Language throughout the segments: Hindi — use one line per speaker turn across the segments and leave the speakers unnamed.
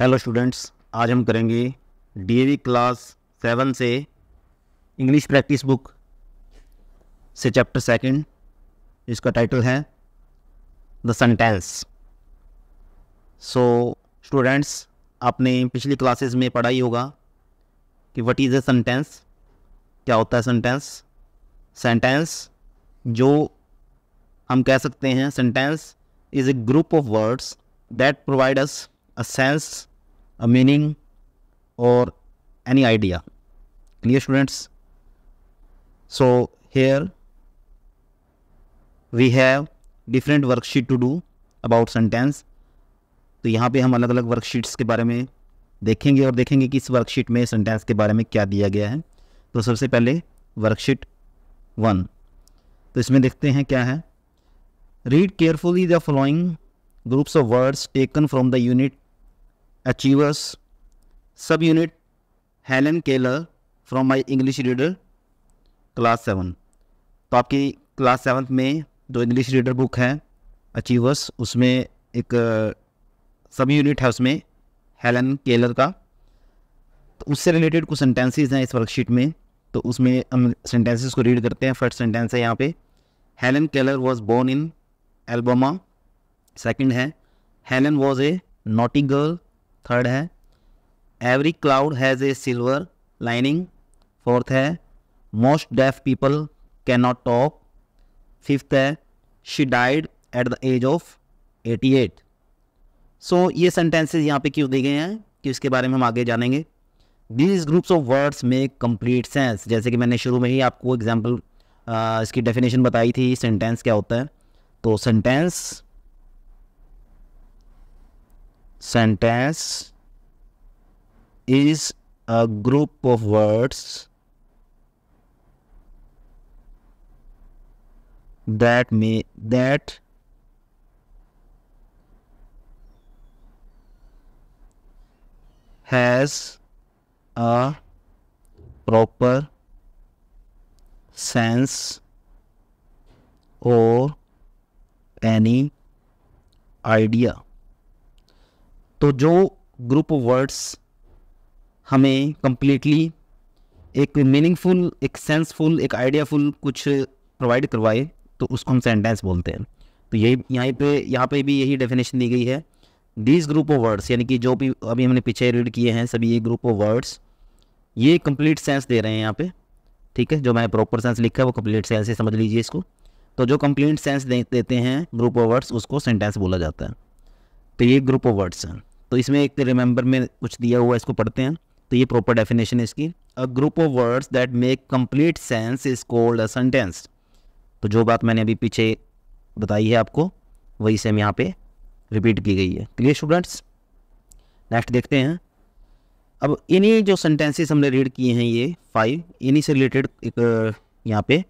हेलो स्टूडेंट्स आज हम करेंगे डी क्लास सेवन से इंग्लिश प्रैक्टिस बुक से चैप्टर सेकंड इसका टाइटल है द सेंटेंस सो स्टूडेंट्स आपने पिछली क्लासेस में पढ़ा ही होगा कि व्हाट इज़ अ सेंटेंस क्या होता है सेंटेंस सेंटेंस जो हम कह सकते हैं sentence is a group of words that provide us a sense a meaning or any idea clear students so here we have different worksheet to do about sentence तो यहाँ पे हम अलग अलग वर्कशीट्स के बारे में देखेंगे और देखेंगे कि इस वर्कशीट में सेंटेंस के बारे में क्या दिया गया है तो सबसे पहले वर्कशीट वन तो इसमें देखते हैं क्या है read carefully the following groups of words taken from the unit sub unit Helen Keller from my English reader class seven तो आपकी क्लास सेवन्थ में जो इंग्लिश रीडर बुक है अचीवर्स उसमें एक सब uh, यूनिट है उसमें हेलन केलर का तो उससे रिलेटेड कुछ सेंटेंसेस हैं इस वर्कशीट में तो उसमें हम सेंटेंसेस को रीड करते हैं फर्स्ट सेंटेंस है यहाँ पे Helen Keller was born in Alabama second है Helen was a naughty girl third है every cloud has a silver lining fourth है most deaf people can not talk fifth है she died at the age of eighty eight so ये सेंटेंसेज यहाँ पे क्यों दिए गए हैं कि इसके बारे में हम आगे जानेंगे these groups of words make complete sense जैसे कि मैंने शुरू में ही आपको एग्जाम्पल इसकी डेफिनेशन बताई थी सेंटेंस क्या होता है तो sentence Sentence is a group of words that may that has a proper sense or any idea तो जो ग्रुप ऑफ वर्ड्स हमें कम्प्लीटली एक मीनिंगफुल एक सेंसफुल एक आइडियाफुल कुछ प्रोवाइड करवाए तो उसको हम सेंटेंस बोलते हैं तो यही यहाँ पे यहाँ पे भी यही डेफिनेशन दी गई है दीज ग्रुप ऑफ वर्ड्स यानी कि जो भी अभी हमने पीछे रीड किए हैं सभी ये ग्रुप ऑफ वर्ड्स ये कंप्लीट सेंस दे रहे हैं यहाँ पे ठीक है जो मैं प्रॉपर सेंस लिखा है वो कंप्लीट सेंस से समझ लीजिए इसको तो जो कंप्लीट सेंस दे, देते हैं ग्रुप ऑफ वर्ड्स उसको सेंटेंस बोला जाता है तो ये ग्रुप ऑफ वर्ड्स हैं तो इसमें एक रिमेंबर में कुछ दिया हुआ है इसको पढ़ते हैं तो ये प्रॉपर डेफिनेशन है इसकी a group of words that make complete sense is called a sentence तो जो बात मैंने अभी पीछे बताई है आपको वही सेम यहाँ पे रिपीट की गई है क्लियर स्टूडेंट्स नेक्स्ट देखते हैं अब इन्हीं जो सेंटेंसेस हमने रीड किए हैं ये फाइव इन्हीं से रिलेटेड एक यहाँ पे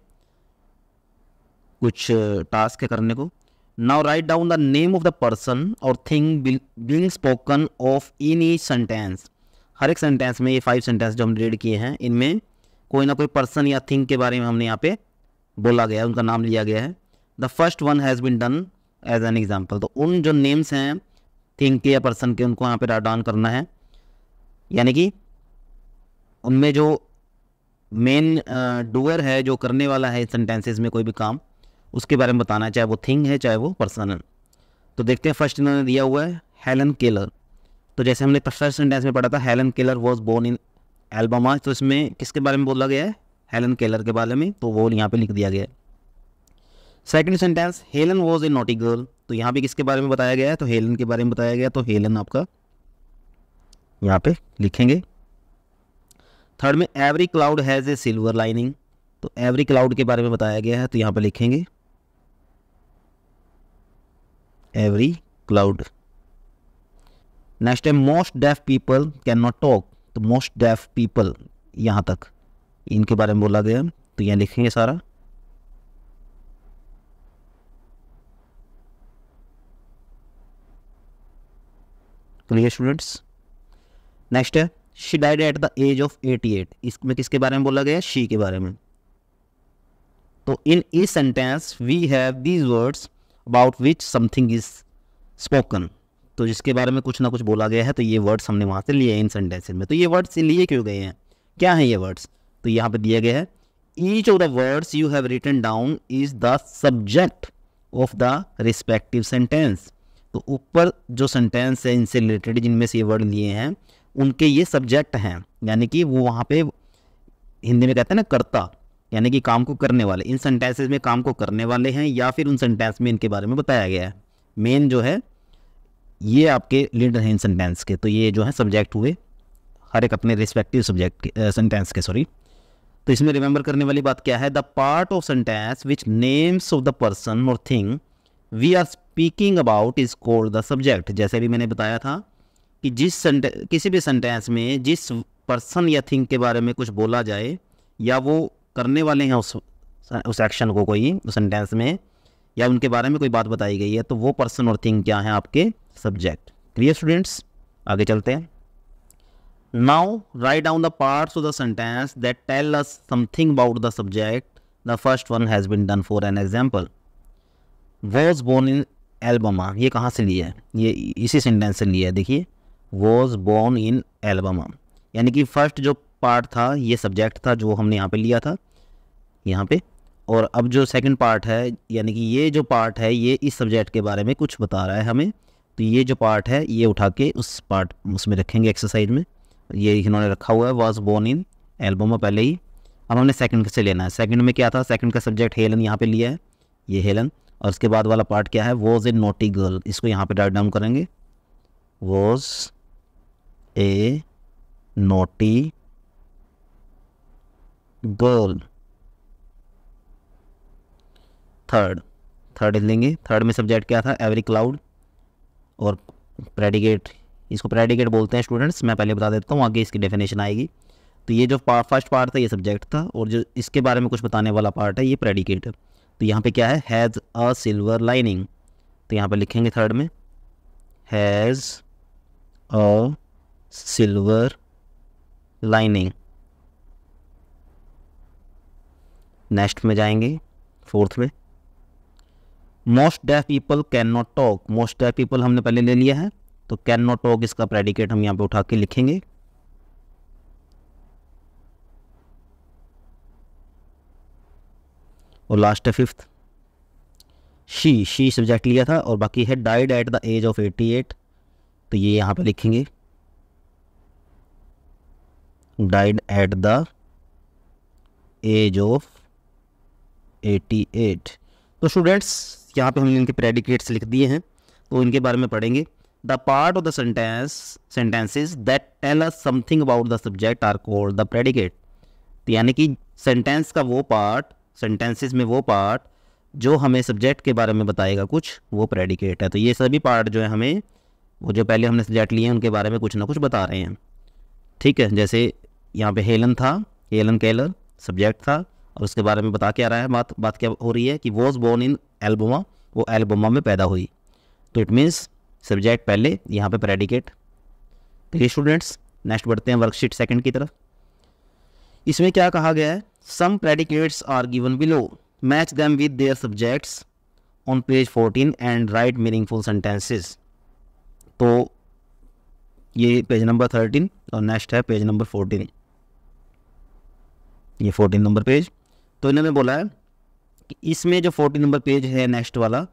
कुछ टास्क uh, है करने को Now write down the name of the person or thing being spoken of in each sentence. हर एक सेंटेंस में ये फाइव सेंटेंस जो हम रीड किए हैं इनमें कोई ना कोई पर्सन या थिंग के बारे में हमने यहाँ पे बोला गया है उनका नाम लिया गया है the first one has been done as an example तो उन जो नेम्स हैं थिंग के या पर्सन के उनको यहाँ पे राइट डाउन करना है यानी कि उनमें जो मेन डूअर है जो करने वाला है सेंटेंसेस में कोई भी काम उसके बारे में बताना है चाहे वो थिंग है चाहे वो पर्सन है तो देखते हैं फर्स्ट इन्होंने दिया हुआ है हेलन केलर तो जैसे हमने फर्स्ट सेंटेंस में पढ़ा था Helen Keller was born in Alabama तो इसमें किसके बारे में बोला गया है हेलन केलर के बारे में तो वो यहाँ पे लिख दिया गया है second sentence Helen was a naughty girl तो यहाँ पे किसके बारे में बताया गया है तो हेलन के बारे में बताया गया तो हेलन आपका यहाँ पे लिखेंगे थर्ड में every cloud has a silver lining तो एवरी क्लाउड के बारे में बताया गया है तो यहाँ पे लिखेंगे every cloud. नेक्स्ट है most deaf people can not talk तो मोस्ट डेफ पीपल यहाँ तक इनके बारे में बोला गया तो यहाँ लिखेंगे सारा क्लियर स्टूडेंट्स नेक्स्ट है she died at the age of 88 इसमें किसके बारे में बोला गया शी के बारे में तो इन इस sentence we have these words about which something is spoken तो जिसके बारे में कुछ ना कुछ बोला गया है तो ये वर्ड्स हमने वहाँ से लिए इन सेंटेंसेज में तो ये वर्ड्स लिए क्यों गए हैं क्या है ये वर्ड्स तो यहाँ पे दिया गया है each of the words you have written down is the subject of the respective sentence तो ऊपर जो सेंटेंस है इनसे रिलेटेड जिनमें से ये वर्ड लिए हैं उनके ये सब्जेक्ट हैं यानी कि वो वहाँ पे हिंदी में कहते हैं ना कर्ता यानी कि काम को करने वाले इन सेंटेंसेज में काम को करने वाले हैं या फिर उन सेंटेंस में इनके बारे में बताया गया है मेन जो है ये आपके लीडर हैं इन सेंटेंस के तो ये जो है सब्जेक्ट हुए हर एक अपने रिस्पेक्टिव सब्जेक्ट के सेंटेंस के सॉरी तो इसमें रिमेंबर करने वाली बात क्या है the part of sentence which names of the person और thing we are speaking about is called the subject जैसे भी मैंने बताया था कि जिस किसी भी सेंटेंस में जिस पर्सन या थिंग के बारे में कुछ बोला जाए या वो करने वाले हैं उस उस एक्शन को कोई उस सेंटेंस में या उनके बारे में कोई बात बताई गई है तो वो पर्सन और थिंग क्या है आपके सब्जेक्ट क्लियर स्टूडेंट्स आगे चलते हैं now write down the parts of the sentence that tell us something about the subject the first one has been done for an example was born in Alabama ये कहाँ से लिया है ये इसी सेंटेंस से लिया है देखिए वॉज बोर्न इन एल्बमा यानी कि फर्स्ट जो पार्ट था ये सब्जेक्ट था जो हमने यहाँ पे लिया था यहाँ पे और अब जो सेकंड पार्ट है यानी कि ये जो पार्ट है ये इस सब्जेक्ट के बारे में कुछ बता रहा है हमें तो ये जो पार्ट है ये उठा के उस पार्ट उसमें रखेंगे एक्सरसाइज में ये इन्होंने रखा हुआ है वॉज बोर्न इन एल्बम में पहले ही अब हमने सेकंड से लेना है सेकंड में क्या था सेकंड का सब्जेक्ट हेलन यहाँ पे लिया है ये हेलन और उसके बाद वाला पार्ट क्या है वॉज ए नोटी गर्ल इसको यहाँ पे डाइट डाउन करेंगे was a naughty girl third third लेंगे थर्ड में सब्जेक्ट क्या था एवरी क्लाउड और प्रेडिकेट इसको प्रेडिकेट बोलते हैं स्टूडेंट्स मैं पहले बता देता हूँ आगे इसकी डेफिनेशन आएगी तो ये जो फर्स्ट पार्ट था ये सब्जेक्ट था और जो इसके बारे में कुछ बताने वाला पार्ट है ये प्रेडिकेट तो यहाँ पे क्या है हैज़ अ सिल्वर लाइनिंग तो यहाँ पे लिखेंगे थर्ड में has a silver lining next में जाएंगे फोर्थ में most deaf people can not talk most deaf people हमने पहले ले लिया है तो कैन नॉट टॉक इसका प्रेडिकेट हम यहाँ पे उठा के लिखेंगे और लास्ट है फिफ्थ शी शी सब्जेक्ट लिया था और बाकी है died at the age of eighty eight तो ये यहाँ पे लिखेंगे died at the age of eighty eight तो स्टूडेंट्स यहाँ पे हमने इनके प्रेडिकेट्स लिख दिए हैं तो इनके बारे में पढ़ेंगे the part of the sentence sentences that tell us something about the subject are called the predicate यानी कि सेंटेंस का वो पार्ट सेंटेंसेज में वो पार्ट जो हमें सब्जेक्ट के बारे में बताएगा कुछ वो प्रेडिकेट है तो ये सभी पार्ट जो है हमें वो जो पहले हमने सब्जेक्ट लिए हैं उनके बारे में कुछ ना कुछ बता रहे हैं ठीक है जैसे यहाँ पे हेलन था हेलन केलर सब्जेक्ट था और उसके बारे में बता के आ रहा है बात बात क्या हो रही है कि वॉज बोर्न इन एल्बोमा वो एल्बोमा में पैदा हुई तो इट मीन्स सब्जेक्ट पहले यहाँ पे प्रेडिकेट ठीक है स्टूडेंट्स नेक्स्ट बढ़ते हैं वर्कशीट सेकंड की तरफ इसमें क्या कहा गया है some predicates are given below match them with their subjects on page fourteen and write meaningful sentences तो ये पेज नंबर थर्टीन और नेक्स्ट है पेज नंबर फोर्टीन ये फोर्टीन नंबर पेज तो इन्होंने बोला है कि इसमें जो फोर्टी नंबर पेज है नेक्स्ट वाला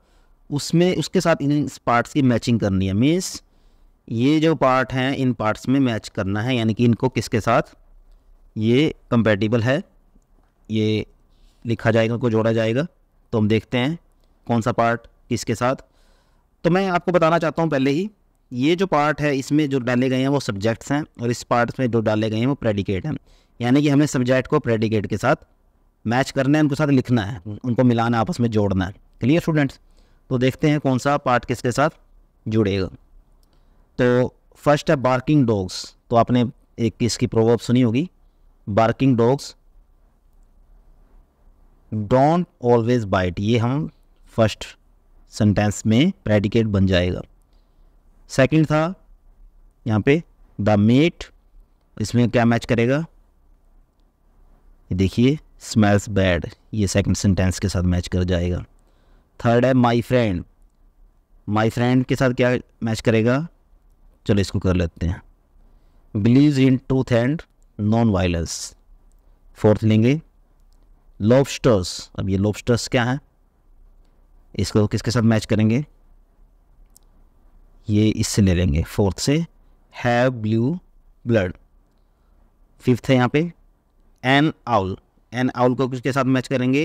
उसमें उसके साथ इन पार्ट्स की मैचिंग करनी है मीन्स ये जो पार्ट हैं इन पार्ट्स में मैच करना है यानी कि इनको किसके साथ ये कंपेटिबल है ये लिखा जाएगा को जोड़ा जाएगा तो हम देखते हैं कौन सा पार्ट किसके साथ तो मैं आपको बताना चाहता हूँ पहले ही ये जो पार्ट है इसमें जो डाले गए हैं वो सब्जेक्ट्स हैं और इस पार्ट में जो डाले गए हैं वो प्रेडिकेट हैं यानी कि हमें सब्जेक्ट को प्रेडिकेट के साथ मैच करना है उनके साथ लिखना है उनको मिलाना आपस में जोड़ना है क्लियर स्टूडेंट्स तो देखते हैं कौन सा पार्ट किसके साथ जुड़ेगा तो फर्स्ट है बार्किंग डॉग्स तो आपने एक इसकी प्रोवर्ब सुनी होगी barking dogs don't always bite ये हम फर्स्ट सेंटेंस में प्रेडिकेट बन जाएगा सेकंड था यहाँ पे द मेट इसमें क्या मैच करेगा देखिए स्मेल्स बैड ये सेकंड सेंटेंस के साथ मैच कर जाएगा थर्ड है माई फ्रेंड माई फ्रेंड के साथ क्या मैच करेगा चलो इसको कर लेते हैं believe in truth and non violence fourth लेंगे लॉबस्टर्स अब ये लॉबस्टर्स क्या है इसको किसके साथ मैच करेंगे ये इससे ले लेंगे फोर्थ से हैव ब्लू ब्लड फिफ्थ है यहाँ पे एन आउल एंड आउल को किसके साथ मैच करेंगे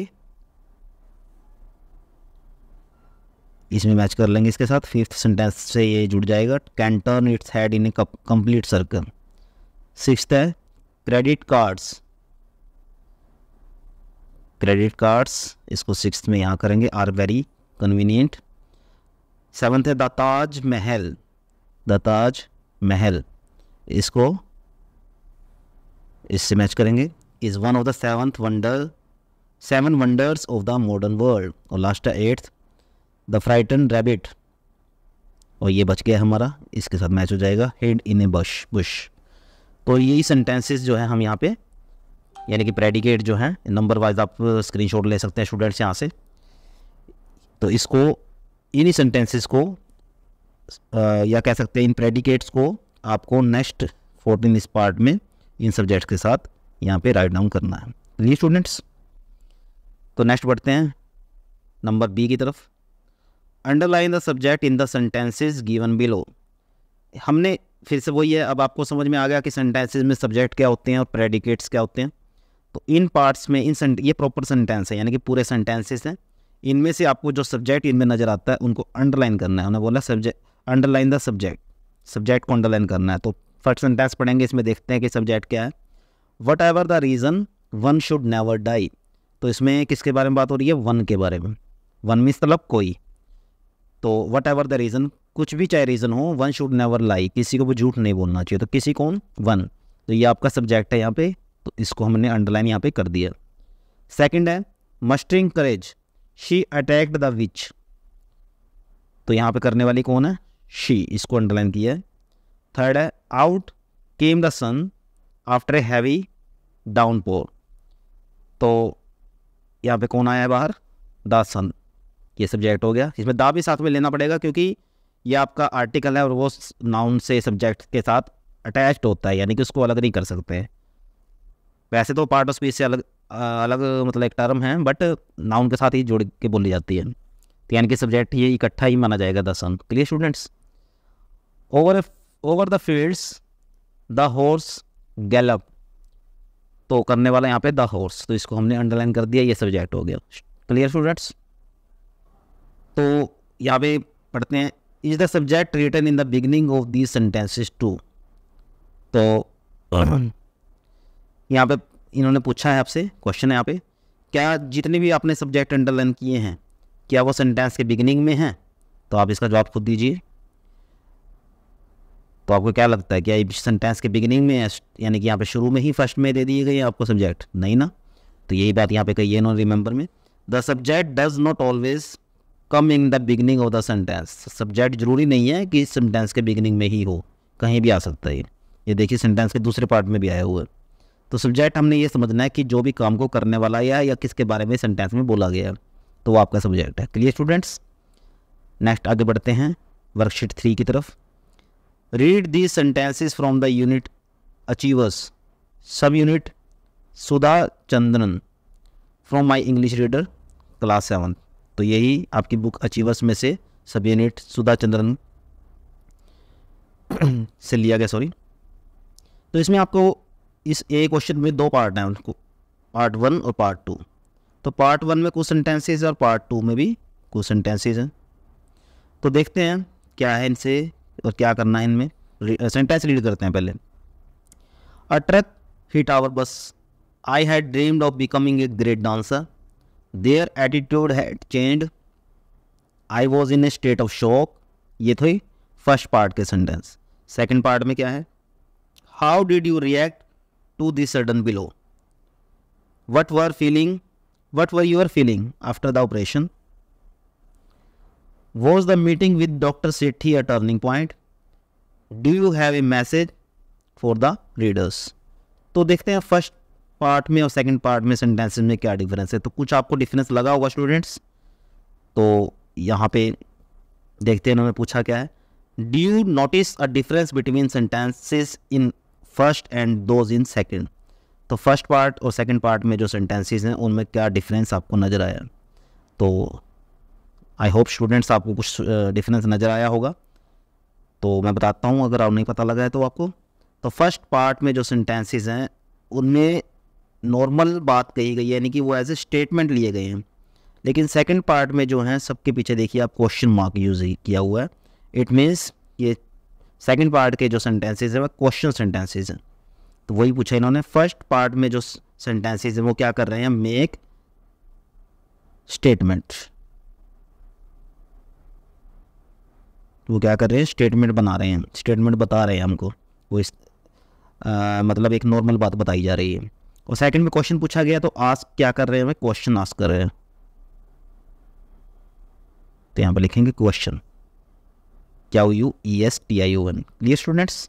इसमें मैच कर लेंगे इसके साथ फिफ्थ सेंटेंस से ये जुड़ जाएगा can turn its head in a complete circle six है क्रेडिट कार्ड्स क्रेडिट कार्ड्स इसको सिक्स में यहाँ करेंगे आर वेरी कन्वीनियंट सेवन्थ है द ताज महल द ताज महल इसको इससे मैच करेंगे is one of the seventh wonder seven wonders of the modern world और लास्ट है एट्थ द फ्राइटन रैबिट और ये बच गया हमारा इसके साथ मैच हो जाएगा head in A bus Bush तो यही सेंटेंसेस जो है हम यहाँ पे यानी कि प्रेडिकेट जो है नंबर वाइज आप स्क्रीनशॉट uh, ले सकते हैं स्टूडेंट्स यहाँ से तो इसको इन्हीं सेंटेंसेस को आ, uh, या कह सकते हैं इन प्रेडिकेट्स को आपको नेक्स्ट फोर्टीन इस पार्ट में इन सब्जेक्ट्स के साथ यहाँ पे राइट डाउन करना है ली स्टूडेंट्स तो नेक्स्ट बढ़ते हैं नंबर बी की तरफ underline the subject in the sentences given below हमने फिर से वही है अब आपको समझ में आ गया कि सेंटेंसेस में सब्जेक्ट क्या होते हैं और प्रेडिकेट्स क्या होते हैं तो इन पार्ट्स में इन ये प्रॉपर सेंटेंस है यानी कि पूरे सेंटेंसेस हैं इनमें से आपको जो सब्जेक्ट इनमें नज़र आता है उनको अंडरलाइन करना है उन्होंने बोला subject underline the subject subject को अंडरलाइन करना है तो फर्स्ट सेंटेंस पढ़ेंगे इसमें देखते हैं कि सब्जेक्ट क्या है whatever the reason one should never die तो इसमें किसके बारे में बात हो रही है वन के बारे में वन मीन्स मतलब कोई तो वट एवर द रीज़न कुछ भी चाहे रीज़न हो वन शुड नेवर लाई किसी को भी झूठ नहीं बोलना चाहिए तो किसी कौन वन तो ये आपका सब्जेक्ट है यहाँ पे तो इसको हमने अंडरलाइन यहाँ पे कर दिया सेकंड है mustering courage she attacked the witch तो यहाँ पे करने वाली कौन है शी इसको अंडरलाइन किया है थर्ड है out came the sun after a heavy downpour तो यहाँ पे कौन आया है बाहर द सन ये सब्जेक्ट हो गया इसमें दा भी साथ में लेना पड़ेगा क्योंकि ये आपका आर्टिकल है और वो नाउन से सब्जेक्ट के साथ अटैच्ड होता है यानी कि उसको अलग नहीं कर सकते हैं वैसे तो पार्ट ऑफ स्पीच से अलग अलग मतलब एक टर्म है बट नाउन के साथ ही जोड़ के बोली जाती है तो यानी कि सब्जेक्ट ये इकट्ठा ही माना जाएगा the sun clear students over over the fields the horse gallop तो करने वाला यहाँ पे द हॉर्स तो इसको हमने अंडरलाइन कर दिया ये सब्जेक्ट हो गया क्लियर स्टूडेंट्स तो यहाँ पे पढ़ते हैं is the subject written in the beginning of the sentences too तो यहाँ पे इन्होंने पूछा है आपसे क्वेश्चन है यहाँ पे क्या जितने भी आपने सब्जेक्ट अंडरलाइन किए हैं क्या वो सेंटेंस के बिगिनिंग में हैं तो आप इसका जवाब खुद दीजिए तो आपको क्या लगता है क्या सेंटेंस के बिगिनिंग में यानी कि यहाँ पे शुरू में ही फर्स्ट में दे दिए गए आपको सब्जेक्ट नहीं ना तो यही बात यहाँ पे कही है नो रिमेंबर में the subject does not always come in the beginning of the sentence subject जरूरी नहीं है कि सेंटेंस के बिगनिंग में ही हो कहीं भी आ सकता है ये देखिए सेंटेंस के दूसरे पार्ट में भी आया हुआ है तो सब्जेक्ट हमने ये समझना है कि जो भी काम को करने वाला या या किसके बारे में सेंटेंस में बोला गया तो वो आपका सब्जेक्ट है क्लियर स्टूडेंट्स नेक्स्ट आगे बढ़ते हैं वर्कशीट थ्री की तरफ the sentences from the unit achievers sub unit Sudha Chandran from my English reader class seven तो यही आपकी बुक अचीवर्स में से सब यूनिट सुधा चंद्रन से लिया गया सॉरी तो इसमें आपको इस ए क्वेश्चन में दो पार्ट हैं उनको पार्ट वन और पार्ट टू तो पार्ट वन में कुछ सेंटेंसेज और पार्ट टू में भी कुछ सेंटेंसेज हैं तो देखते हैं क्या है इनसे और मतलब क्या करना है इनमें सेंटेंस रीड करते हैं पहले अट्रैथ hit our bus I had dreamed of becoming a great dancer their attitude had change I was in a state of shock ये थी फर्स्ट पार्ट के सेंटेंस सेकेंड पार्ट में क्या है how did you react to this sudden blow what were feeling what were your feeling after the operation was the meeting with doctor Sethi a turning point do you have a message for the readers तो देखते हैं फर्स्ट पार्ट में और सेकेंड पार्ट में सेंटेंसेज में क्या डिफरेंस है तो कुछ आपको डिफरेंस लगा होगा स्टूडेंट्स तो यहाँ पे देखते हैं उन्होंने पूछा क्या है do you notice a difference between sentences in first and those in second तो फर्स्ट पार्ट और सेकेंड पार्ट में जो सेंटेंसेज हैं उनमें क्या डिफरेंस आपको नज़र आया तो आई होप स्टूडेंट्स आपको कुछ डिफरेंस नज़र आया होगा तो मैं बताता हूँ अगर आप नहीं पता लगा है तो आपको तो फर्स्ट पार्ट में जो सेंटेंसेस हैं उनमें नॉर्मल बात कही गई है यानी कि वो एज ए स्टेटमेंट लिए गए हैं लेकिन सेकंड पार्ट में जो है सबके पीछे देखिए आप क्वेश्चन मार्क यूज़ किया हुआ है इट मीन्स ये सेकंड पार्ट के जो सेंटेंसेज हैं वह क्वेश्चन सेंटेंसेज हैं तो वही पूछा इन्होंने फर्स्ट पार्ट में जो सेंटेंसेज हैं वो क्या कर रहे हैं मेक स्टेटमेंट वो क्या कर रहे हैं स्टेटमेंट बना रहे हैं स्टेटमेंट बता रहे हैं हमको वो इस आ, मतलब एक नॉर्मल बात बताई जा रही है और सेकंड में क्वेश्चन पूछा गया तो आस्क क्या कर रहे हैं हमें क्वेश्चन आस्क कर रहे हैं तो यहाँ पर लिखेंगे question Q U E S T I O N clear students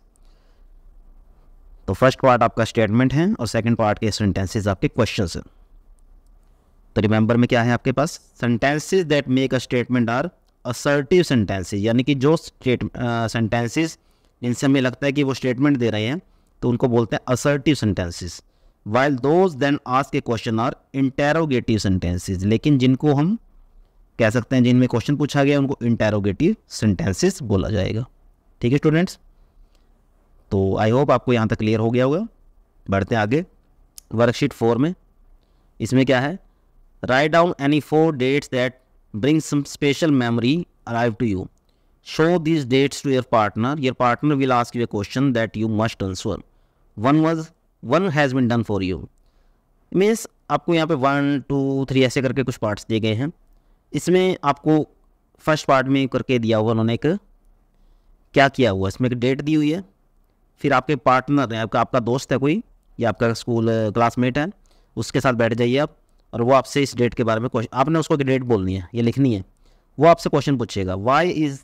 तो फर्स्ट पार्ट आपका स्टेटमेंट है और सेकंड पार्ट के सेंटेंसेज आपके क्वेश्चन हैं तो रिमेंबर में क्या है आपके पास sentences that make a statement are assertive sentences यानी कि जो स्टेट सेंटेंसेज जिनसे हमें लगता है कि वो स्टेटमेंट दे रहे हैं तो उनको बोलते हैं assertive sentences while those then ask के क्वेश्चन आर इंटेरोगेटिव सेंटेंसेज लेकिन जिनको हम कह सकते हैं जिनमें क्वेश्चन पूछा गया उनको इंटेरोगेटिव सेंटेंसेस बोला जाएगा ठीक है स्टूडेंट्स तो आई होप आपको यहाँ तक क्लियर हो गया होगा बढ़ते आगे वर्कशीट फोर में इसमें क्या है write down any four dates that bring some special memory arrive to you. Show these dates to your partner. Your partner will ask you a question that you must answer. One was one has been done for you means आपको यहाँ पे वन टू थ्री ऐसे करके कुछ पार्ट्स दिए गए हैं इसमें आपको फर्स्ट पार्ट में करके दिया हुआ उन्होंने एक क्या किया हुआ इसमें एक डेट दी हुई है फिर आपके पार्टनर है आपका आपका दोस्त है कोई या आपका स्कूल क्लासमेट है उसके साथ बैठ जाइए आप और वो आपसे इस डेट के बारे में क्वेश्चन आपने उसको डेट बोलनी है ये लिखनी है वो आपसे क्वेश्चन पूछेगा why is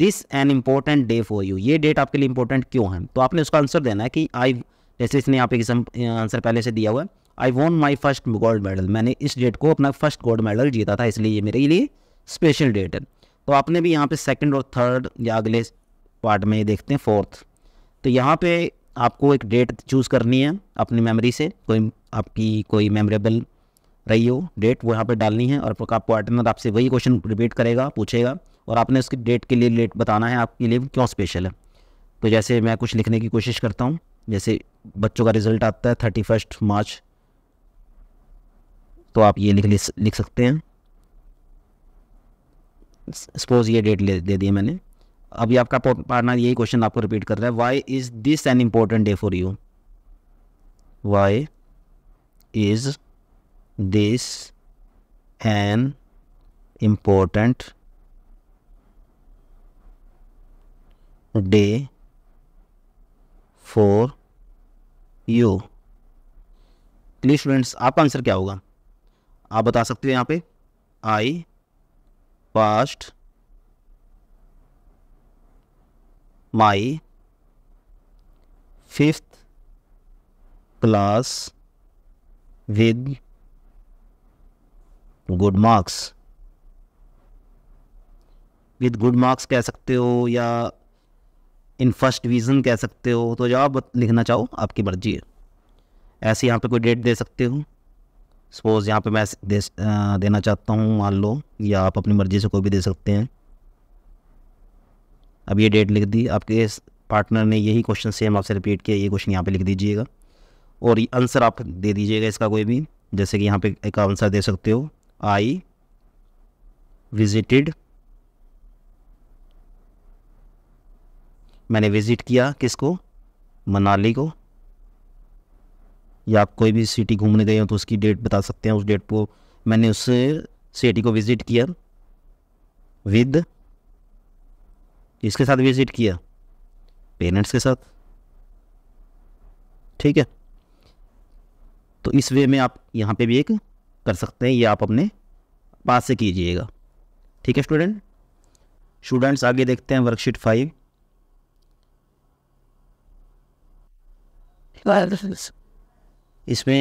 this an important day for you ये डेट आपके लिए इंपॉर्टेंट क्यों है तो आपने उसका आंसर देना है कि आई जैसे इसने आप एक आंसर पहले से दिया हुआ है I want my first gold medal मैंने इस डेट को अपना फर्स्ट गोल्ड मेडल जीता था इसलिए ये मेरे लिए स्पेशल डेट है तो आपने भी यहाँ पे सेकंड और थर्ड या अगले पार्ट में देखते हैं फोर्थ तो यहाँ पे आपको एक डेट चूज़ करनी है अपनी मेमोरी से कोई आपकी कोई मेमोरेबल रही हो डेट वो यहाँ पर डालनी है और आपका पार्टनर आपसे वही क्वेश्चन रिपीट करेगा पूछेगा और आपने उसकी डेट के लिए लेट बताना है आपके लिए क्यों स्पेशल है तो जैसे मैं कुछ लिखने की कोशिश करता हूँ जैसे बच्चों का रिजल्ट आता है थर्टी फर्स्ट मार्च तो आप ये लिख लिख सकते हैं सपोज ये डेट ले दे दिए मैंने अभी आपका पार्टनर यही क्वेश्चन आपको रिपीट कर रहा है why is this an important day for you why is this an important day for you please students आपका आंसर क्या होगा आप बता सकते हो यहाँ पे I passed my fifth class with good marks with good marks कह सकते हो या इन फर्स्ट डिविज़न कह सकते हो तो जवाब लिखना चाहो आपकी मर्जी है ऐसे यहाँ पे कोई डेट दे सकते हो सपोज़ यहाँ पे मैं दे देना चाहता हूँ मान लो या आप अपनी मर्ज़ी से कोई भी दे सकते हैं अब ये डेट लिख दी आपके पार्टनर ने यही क्वेश्चन सेम आपसे रिपीट किया ये क्वेश्चन यहाँ पे लिख दीजिएगा और आंसर आप दे दीजिएगा इसका कोई भी जैसे कि यहाँ पे एक आंसर दे सकते हो आई विजिटेड मैंने विज़िट किया किसको मनाली को या आप कोई भी सिटी घूमने गए हो तो उसकी डेट बता सकते हैं उस डेट को मैंने उस सिटी को विज़िट किया विद इसके साथ विज़िट किया पेरेंट्स के साथ ठीक है तो इस वे में आप यहाँ पे भी एक कर सकते हैं ये आप अपने पास से कीजिएगा ठीक है स्टूडेंट स्टूडेंट्स आगे देखते हैं वर्कशीट फाइव इसमें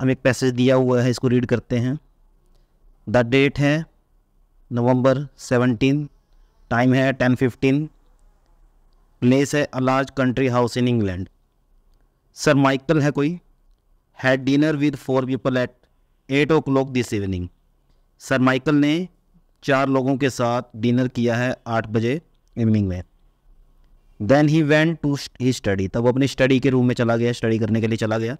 हम एक पैसेज दिया हुआ है इसको रीड करते हैं द डेट है नवंबर सेवनटीन टाइम है टेन फिफ्टीन प्लेस है a large country house in England sir Michael है कोई had dinner with four people at eight o'clock this evening sir Michael ने चार लोगों के साथ डिनर किया है आठ बजे इवनिंग में then he went to he study तब वो अपनी स्टडी के रूम में चला गया स्टडी करने के लिए चला गया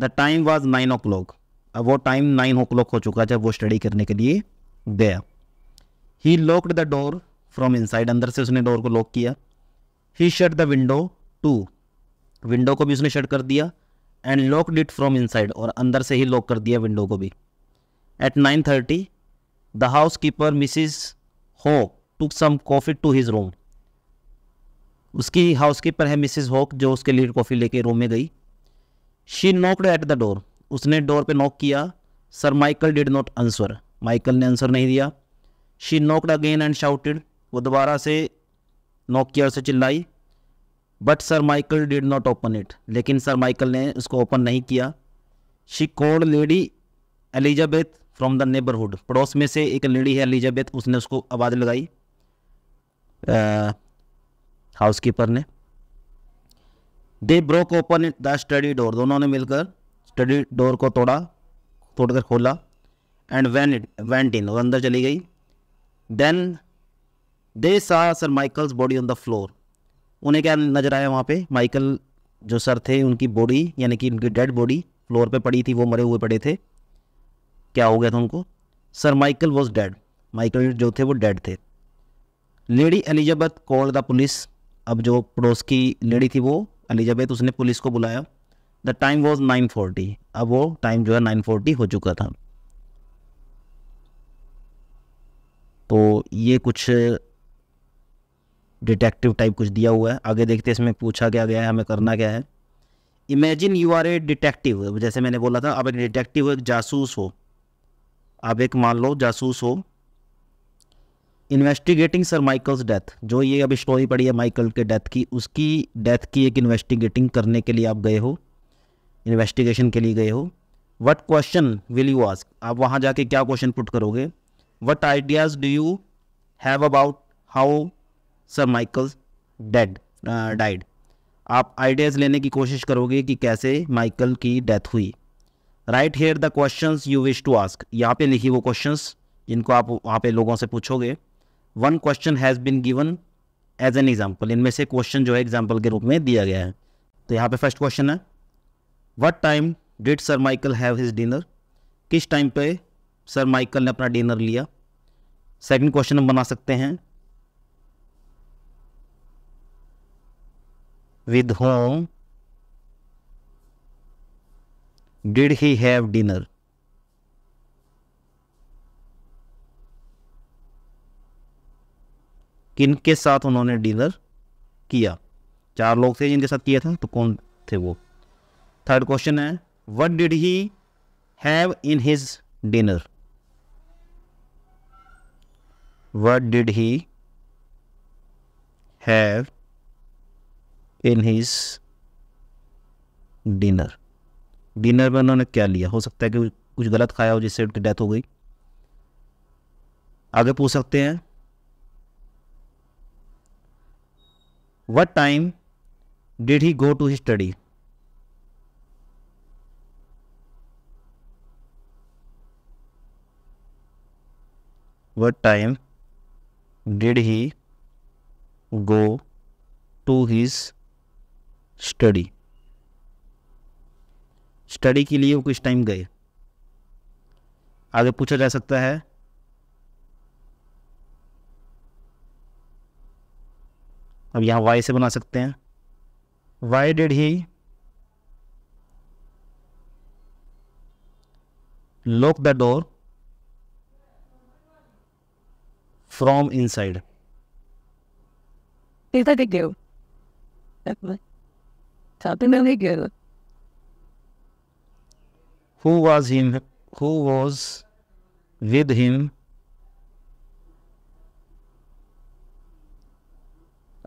the time was nine o'clock अब वो टाइम नाइन ओ क्लॉक हो चुका जब वो स्टडी करने के लिए गया he locked the door from inside अंदर से उसने डोर को लॉक किया he shut the window too window को भी उसने शट कर दिया and locked it from inside और अंदर से ही लॉक कर दिया विंडो को भी at nine thirty the housekeeper Mrs Hoke took some coffee to his room उसकी हाउस कीपर है मिसिज होक जो उसके लिए कॉफ़ी लेके रूम में गई she knocked at the door उसने डोर पे नॉक किया sir Michael did not answer Michael ने आंसर नहीं दिया she knocked again and shouted वो दोबारा से नॉक किया और से चिल्लाई but sir Michael did not open it लेकिन सर माइकल ने उसको ओपन नहीं किया she called lady Elizabeth from the neighbourhood पड़ोस में से एक लेडी है एलिजाबेथ उसने उसको आवाज़ लगाई हाउस कीपर ने they broke open it the study door दोनों ने मिलकर स्टडी डोर को तोड़ा तोड़कर खोला and when it went in और अंदर चली गई then they saw sir Michael's body on the floor उन्हें क्या नजर आया वहाँ पे माइकल जो सर थे उनकी बॉडी यानी कि उनकी डेड बॉडी फ्लोर पे पड़ी थी वो मरे हुए पड़े थे क्या हो गया था उनको sir Michael was dead Michael जो थे वो डेड थे lady Elizabeth call the police अब जो पड़ोस की लेडी थी वो एलिजाबेथ उसने पुलिस को बुलाया the time was nine forty अब वो टाइम जो है नाइन फोर्टी हो चुका था तो ये कुछ डिटेक्टिव टाइप कुछ दिया हुआ है आगे देखते हैं इसमें पूछा क्या गया है हमें करना क्या है imagine you are a detective जैसे मैंने बोला था आप एक डिटेक्टिव हो एक जासूस हो आप एक मान लो जासूस हो इन्वेस्टिगेटिंग सर माइकल्स डेथ जो ये अभी स्टोरी पड़ी है माइकल के डेथ की उसकी डेथ की एक इन्वेस्टिगेटिंग करने के लिए आप गए हो इन्वेस्टिगेशन के लिए गए हो what question will you ask आप वहाँ जाके क्या क्वेश्चन पुट करोगे what ideas do you have about how sir Michael dead died आप आइडियाज़ लेने की कोशिश करोगे कि कैसे माइकल की डेथ हुई write here the question you wish to ask यहाँ पे लिखी वो क्वेश्चन जिनको आप वहाँ पे लोगों से पूछोगे one question has been given as an example इनमें से क्वेश्चन जो है एग्जाम्पल के रूप में दिया गया है तो यहाँ पे फर्स्ट क्वेश्चन है what time did sir Michael have his dinner किस टाइम पे सर माइकल ने अपना डिनर लिया सेकंड क्वेश्चन हम बना सकते हैं with whom did he have dinner? किन के साथ उन्होंने डिनर किया चार लोग थे जिनके साथ किया था तो कौन थे वो थर्ड क्वेश्चन है what did he have in his dinner what did he have in his dinner dinner में उन्होंने क्या लिया हो सकता है कि कुछ गलत खाया हो जिससे उनकी डेथ हो गई आगे पूछ सकते हैं what time did he go to he study what time did he go to his study study के लिए वो कुछ टाइम गए आगे पूछा जा सकता है अब यहां वाई से बना सकते हैं why did he lock the door from inside Who was him? Who was with him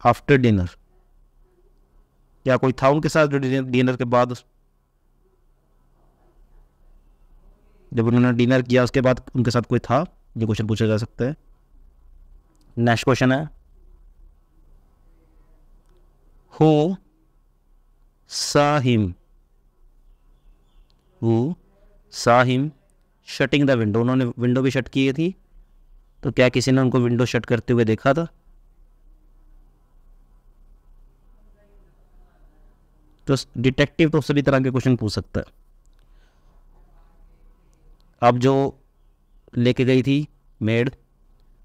after dinner या कोई था उनके साथ जो डिनर के बाद जब उन्होंने डिनर किया उसके बाद उनके साथ कोई था ये क्वेश्चन पूछा जा सकता है नेक्स्ट क्वेश्चन है हो साहिम वो साहिम शटिंग द विंडो उन्होंने विंडो भी शट की थी तो क्या किसी ने उनको विंडो शट करते हुए देखा था तो डिटेक्टिव तो सभी तरह के क्वेश्चन पूछ सकता है अब जो लेके गई थी मेड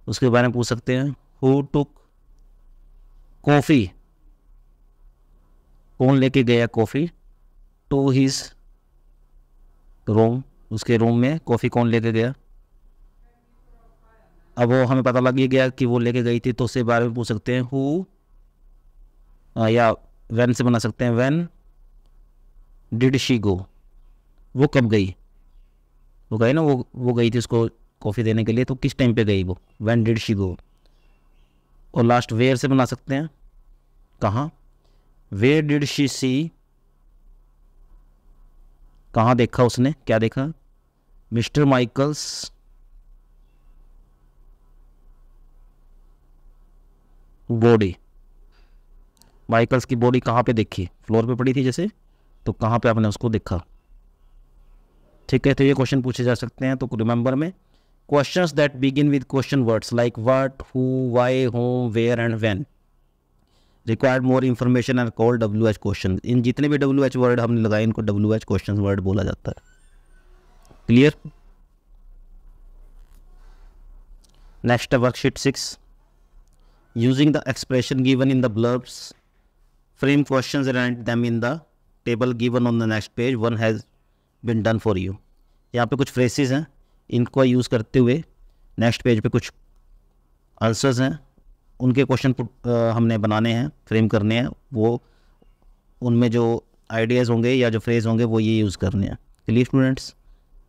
उसके बारे में पूछ सकते हैं हु टुक कॉफ़ी कौन लेके गया कॉफ़ी टू हिज रूम उसके रूम में कॉफ़ी कौन लेके गया अब वो हमें पता लग ही गया कि वो लेके गई थी तो उसके बारे में पूछ सकते हैं हु या वैन से बना सकते हैं वैन डिड शी गो वो कब गई वो गई ना वो वो गई थी उसको कॉफ़ी देने के लिए तो किस टाइम पे गई वो वैन डिड शी गो और लास्ट वेयर से बना सकते हैं कहाँ वेयर डिड शी सी कहाँ देखा उसने क्या देखा मिस्टर माइकल्स बॉडी माइकल्स की बॉडी कहाँ पे देखी फ्लोर पे पड़ी थी जैसे तो कहाँ पे आपने उसको देखा ठीक है तो ये क्वेश्चन पूछे जा सकते हैं तो रिमेंबर में question that begin with question words like what who why whom where and when required more information are called W H question इन जितने भी डब्ल्यू एच वर्ड हमने लगाए इनको डब्ल्यू एच क्वेश्चन वर्ड बोला जाता है clear next worksheet six using the expression given in the bubbles frame question and them in the table given on the next page one has been done for you यहाँ पे कुछ फ्रेसिस हैं इनको यूज़ करते हुए नेक्स्ट पेज पे कुछ आंसर्स हैं उनके क्वेश्चन हमने बनाने हैं फ्रेम करने हैं वो उनमें जो आइडियाज़ होंगे या जो फ्रेज़ होंगे वो ये यूज़ करने हैं क्लियर स्टूडेंट्स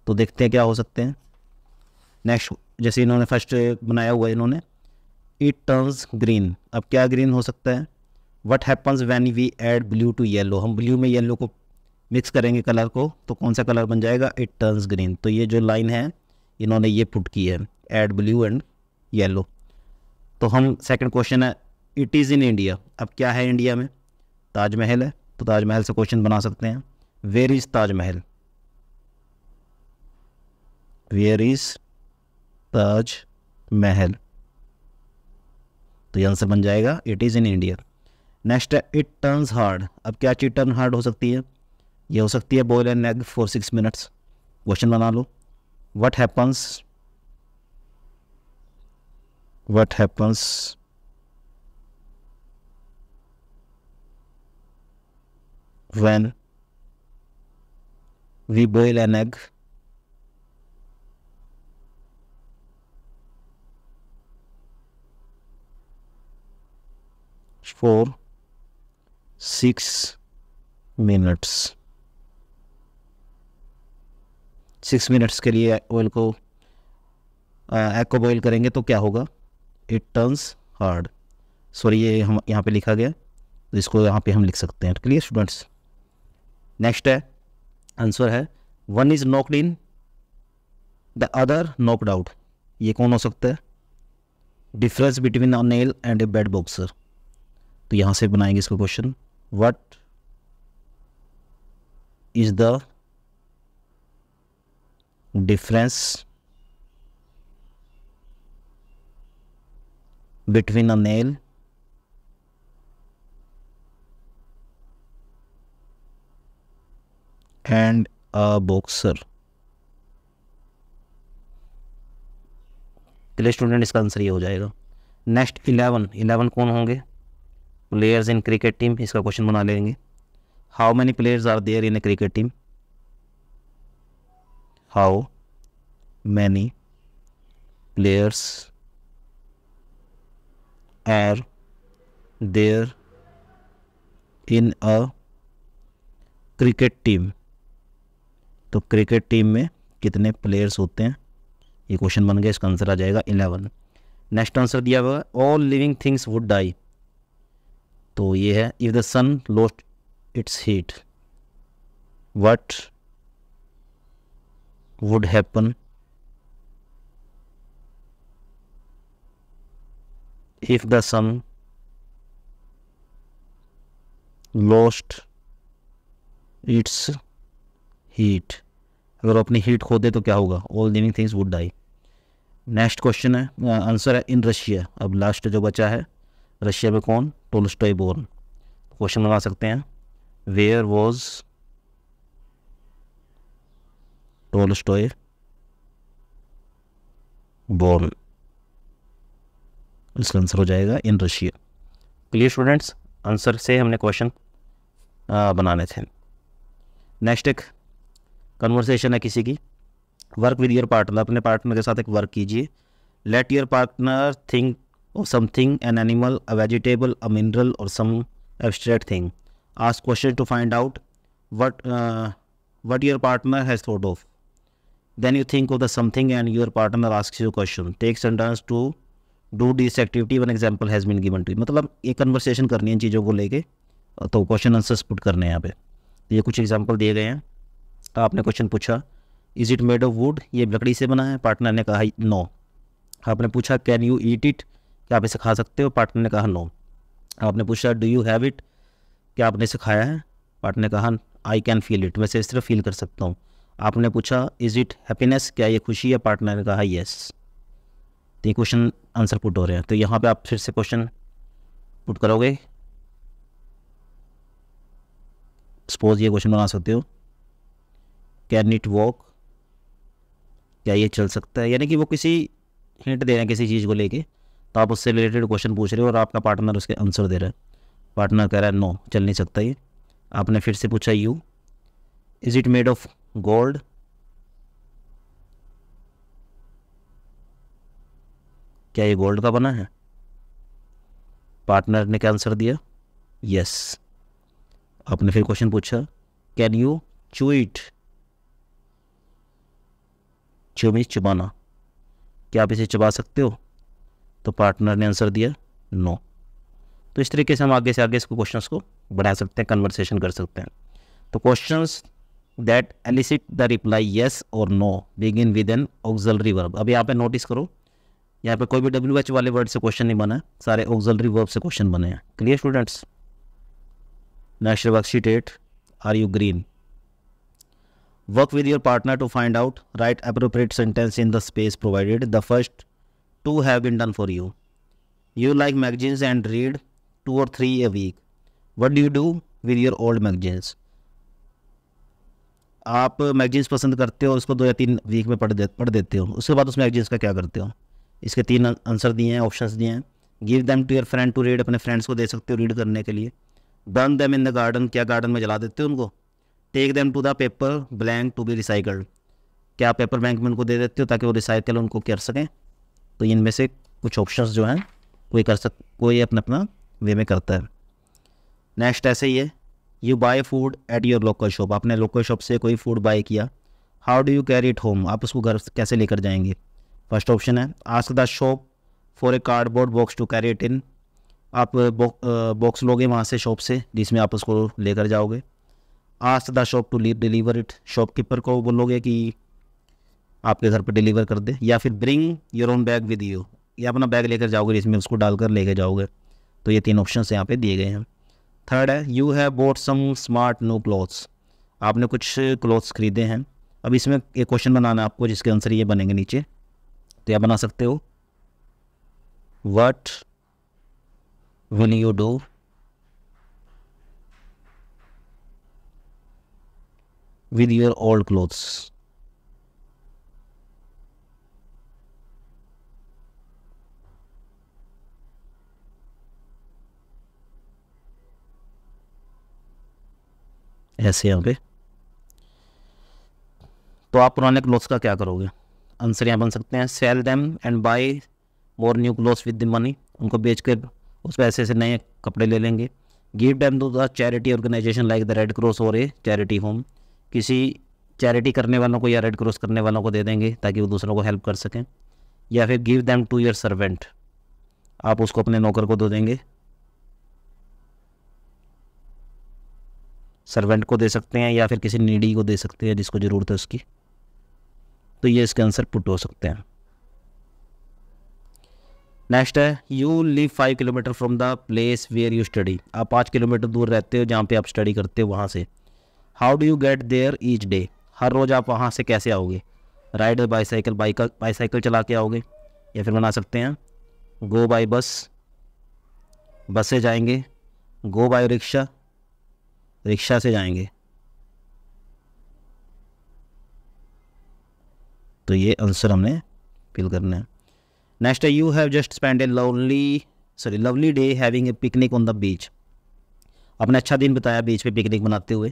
तो देखते हैं क्या हो सकते हैं नेक्स्ट जैसे इन्होंने फर्स्ट बनाया हुआ है इन्होंने इट टर्न्स ग्रीन अब क्या ग्रीन हो सकता है what happens when we add blue to yellow हम ब्लू में येलो को मिक्स करेंगे कलर को तो कौन सा कलर बन जाएगा इट टर्न्स ग्रीन तो ये जो लाइन है इन्होंने ये पुट की है एड ब्लू एंड येलो तो हम सेकंड क्वेश्चन है इट इज़ इन इंडिया अब क्या है इंडिया में ताजमहल है तो ताजमहल से क्वेश्चन बना सकते हैं where is Taj Mahal where is Taj Mahal तो ये आंसर बन जाएगा it is in India next है इट टर्न्स हार्ड अब क्या चीज़ टर्न हार्ड हो सकती है ये हो सकती है boil and egg for six minutes question बना लो what happens what happens when we boil an egg for 6 minutes 6 minutes के लिए ऑयल को एग को बॉईल करेंगे तो क्या होगा इट टर्न्स हार्ड सॉरी ये हम यहाँ पे लिखा गया तो इसको यहाँ पे हम लिख सकते हैं क्लियर स्टूडेंट्स नेक्स्ट है आंसर है one is knocked in the other knocked out ये कौन हो सकता है difference between a nail and a bad boxer तो यहाँ से बनाएंगे इसको question what is the difference between a nail and a boxer चलिए स्टूडेंट इसका आंसर ये हो जाएगा नेक्स्ट इलेवन इलेवन कौन होंगे प्लेयर्स इन क्रिकेट टीम इसका क्वेश्चन बना लेंगे how many players are there in a cricket team how many players are there in a cricket team तो क्रिकेट टीम में कितने प्लेयर्स होते हैं ये क्वेश्चन बन गया इसका आंसर आ जाएगा इलेवन नेक्स्ट आंसर दिया हुआ all living things would die तो ये है if the sun lost its heat what would happen if the sum lost its heat अगर अपनी हीट खो दे तो क्या होगा all living things would die next question है आंसर है इन रशिया अब लास्ट जो बचा है रशिया में कौन टोलस्टॉय बोर्न क्वेश्चन लगा सकते हैं वेयर वॉज टोलस्टॉय बोर्न इसका आंसर हो जाएगा in Russia clear students answer से हमने क्वेश्चन बनाने थे नेक्स्ट एक कन्वर्सेशन है किसी की वर्क विद योर पार्टनर अपने पार्टनर के साथ एक वर्क कीजिए let your partner think of something an animal a vegetable a mineral और some abstract thing ask question to find out what what your partner has thought of then you think of the something and your partner ask you question takes and to do this activity one example has been given to मतलब ये कन्वर्सेशन करनी है इन चीज़ों को लेके तो क्वेश्चन आंसर्स पुट करने हैं यहाँ पे तो ये कुछ एग्जाम्पल दिए गए हैं तो आपने क्वेश्चन पूछा is it made of wood ये लकड़ी से बना है पार्टनर ने कहा नो आपने पूछा कैन यू ईट इट क्या आप इसे खा सकते हो पार्टनर ने कहा नो आपने पूछा डू यू हैव इट क्या आपने इसे खाया है पार्टनर ने कहा आई कैन फील इट मैं इसे इस तरह फील कर सकता हूँ आपने पूछा इज़ इट हैप्पीनेस क्या ये खुशी है पार्टनर ने कहा येस तो ये क्वेश्चन आंसर पुट हो रहे हैं तो यहाँ पे आप फिर से क्वेश्चन पुट करोगे सपोज ये क्वेश्चन बना सकते हो कैन इट वॉक क्या ये चल सकता है यानी कि वो किसी हिंट दे रहे हैं किसी चीज़ को लेके तो आप उससे रिलेटेड क्वेश्चन पूछ रहे हो और आपका पार्टनर उसके आंसर दे रहा है पार्टनर कह रहा है नो चल नहीं सकता ये आपने फिर से पूछा you is it made of gold क्या ये गोल्ड का बना है पार्टनर ने क्या आंसर दिया यस आपने फिर क्वेश्चन पूछा can you chew it chew means चुबाना क्या आप इसे चबा सकते हो तो पार्टनर ने आंसर दिया नो no. तो इस तरीके से हम आगे से आगे इसको क्वेश्चंस को बढ़ा सकते हैं कन्वर्सेशन कर सकते हैं तो questions that elicit the reply yes और no begin with an auxiliary verb अब यहाँ पे नोटिस करो यहाँ पे कोई भी डब्ल्यू एच वाले वर्ड से क्वेश्चन नहीं बना है सारे ऑक्जलरी वर्ब से क्वेश्चन बने हैं clear students next worksheet eight are you green work with your partner to find out write appropriate sentence in the space provided the first two have been done for you you like magazines and read two और three a week what do you do with your old magazines आप मैगजीन्स पसंद करते हो उसको दो या तीन वीक में पढ़ दे पढ़ देते हो उसके बाद उस मैगजीन्स का क्या करते हो इसके तीन आंसर दिए हैं ऑप्शंस दिए हैं give them to your friend to read अपने फ्रेंड्स को दे सकते हो रीड करने के लिए burn them in the garden क्या गार्डन में जला देते हो उनको take them to the paper blank to be recycled क्या पेपर बैंक में उनको दे देते हो ताकि वो रिसाइकल उनको कर सकें तो इनमें से कुछ ऑप्शन जो हैं कोई कर सक कोई अपना अपना वे में करता है नेक्स्ट ऐसे ही है you buy food at your local shop आपने लोकल शॉप से कोई फूड बाय किया how do you carry it home आप उसको घर कैसे लेकर जाएंगे फर्स्ट ऑप्शन है ask the shop for a cardboard box to carry it in आप बॉक्स लोगे वहाँ से शॉप से जिसमें आप उसको लेकर जाओगे ask the shop to deliver it shopkeeper को बोलोगे कि आपके घर पर डिलीवर कर दे या फिर bring your own bag with you या अपना बैग लेकर जाओगे जिसमें उसको डालकर लेकर जाओगे तो ये तीन ऑप्शन यहाँ पे दिए गए हैं थर्ड है you have bought some smart no clothes आपने कुछ क्लॉथ्स खरीदे हैं अब इसमें एक क्वेश्चन बनाना है आपको जिसके आंसर ये बनेंगे नीचे तो यह बना सकते हो what will you do with your old clothes ऐसे यहाँ पे तो आप पुराने क्लोथ्स का क्या करोगे आंसर यहाँ बन सकते हैं sell them and buy more new clothes with the money उनको बेच कर उस पैसे से नए कपड़े ले लेंगे give them to the charity organisation like the Red Cross और ए चैरिटी होम किसी चैरिटी करने वालों को या रेड क्रॉस करने वालों को दे देंगे ताकि वो दूसरों को हेल्प कर सकें या फिर give them to your servant आप उसको अपने नौकर को दे देंगे सर्वेंट को दे सकते हैं या फिर किसी नीडी को दे सकते हैं जिसको ज़रूरत है उसकी तो ये इसके आंसर पुट हो सकते हैं नेक्स्ट है you live five kilometre from the place where you study आप पाँच किलोमीटर दूर रहते हो जहाँ पे आप स्टडी करते हो वहाँ से how do you get there each day हर रोज़ आप वहाँ से कैसे आओगे राइड बाईसाइकिल बाइक बाईसाइकिल चला के आओगे या फिर बना सकते हैं गो बाई बस बस से जाएंगे गो बाई रिक्शा रिक्शा से जाएंगे तो ये आंसर हमने फिल करना है नेक्स्ट है you have just spend a lovely sorry lovely day having a picnic on the beach आपने अच्छा दिन बताया बीच पे पिकनिक मनाते हुए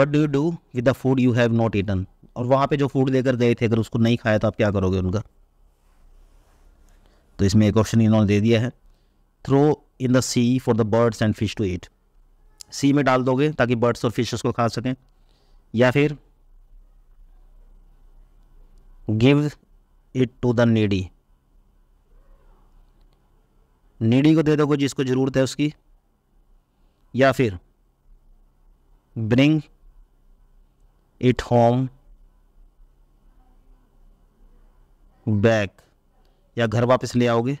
what do you do with the food you have not eaten और वहाँ पे जो फूड लेकर गए थे अगर उसको नहीं खाया तो आप क्या करोगे उनका तो इसमें एक ऑप्शन इन्होंने दे दिया है throw in the sea for the birds and fish to eat sea में डाल दोगे ताकि बर्ड्स और फिश उसको खा सकें या फिर give it to the needy needy को दे दोगे जिसको ज़रूरत है उसकी या फिर ब्रिंग इट होम बैक या घर वापस ले आओगे